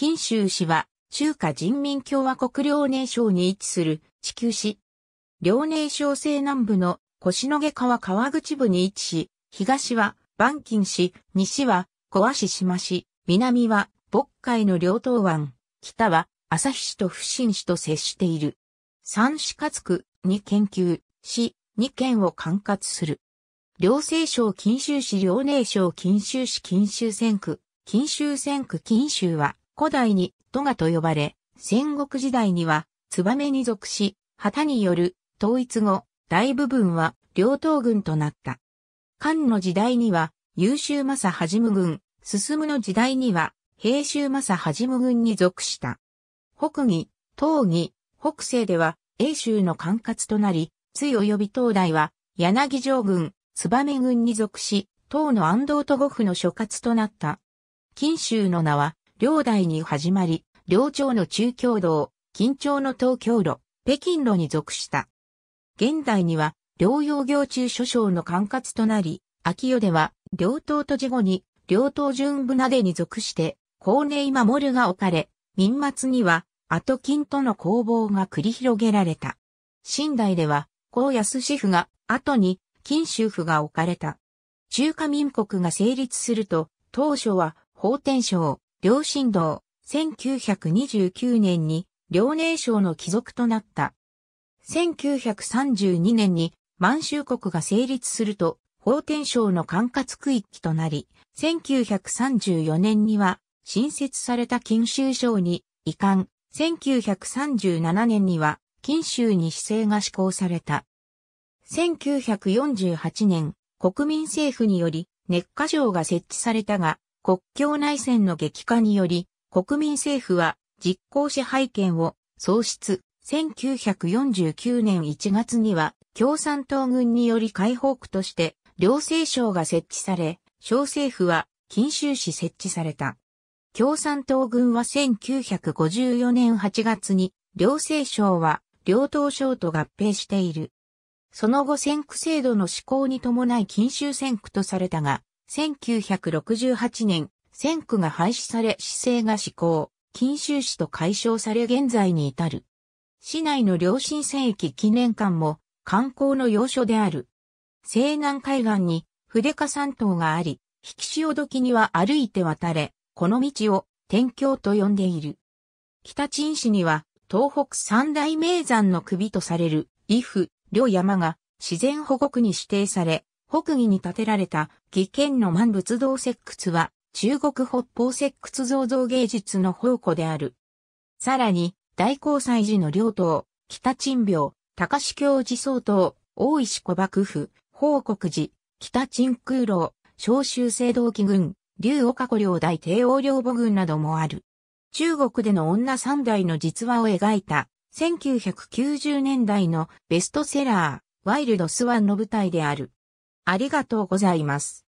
錦州市は、中華人民共和国遼寧省に位置する地球市。遼寧省西南部の腰野毛川川口部に位置し、東は万金市、西は小足島市、南は渤海の両東湾、北は旭市と伏新市と接している。三市つ区に研究、市、二県を管轄する。両西省錦州市、遼寧省錦州市、錦州線区、錦州線区、錦州は、古代にトガと呼ばれ、戦国時代には、ツバメに属し、旗による統一後、大部分は両党軍となった。漢の時代には、優秀正はじむ軍、進むの時代には、平州正はじむ軍に属した。北義、東義、北西では、英州の管轄となり、つい及び東大は、柳城軍、燕軍に属し、唐の安藤と五府の所轄となった。錦州の名は、領代に始まり、領朝の中京道、近朝の東京路、北京路に属した。現代には、領用行中諸省の管轄となり、秋代では、領党と事後に、領党順部なでに属して、高年守が置かれ、民末には、後金との攻防が繰り広げられた。新代では、高安支府が、後に、金州府が置かれた。中華民国が成立すると、当初は、法天省、両神道、1929年に遼寧省の貴族となった。1932年に満州国が成立すると、法天省の管轄区域となり、1934年には新設された金州省に移管、1937年には金州に市政が施行された。1948年、国民政府により、熱火省が設置されたが、国境内戦の激化により、国民政府は実効支配権を喪失。1949年1月には共産党軍により解放区として両政省が設置され、小政府は禁州市設置された。共産党軍は1954年8月に両政省は両党省と合併している。その後選駆制度の施行に伴い禁州選駆とされたが、1968年、線区が廃止され、市政が施行、禁州市と解消され現在に至る。市内の良心戦役記念館も観光の要所である。西南海岸に筆家山島があり、引き潮時には歩いて渡れ、この道を天橋と呼んでいる。北陳市には東北三大名山の首とされる、伊布、両山が自然保護区に指定され、北魏に建てられた義県の万仏堂石窟は中国北方石窟造像芸術の宝庫である。さらに、大高祭寺の両党、北鎮廟、高志教寺総統、大石小幕府、宝国寺、北鎮空楼、昭州制道記軍、竜岡古領大帝王領母軍などもある。中国での女三代の実話を描いた、1990年代のベストセラー、ワイルドスワンの舞台である。ありがとうございます。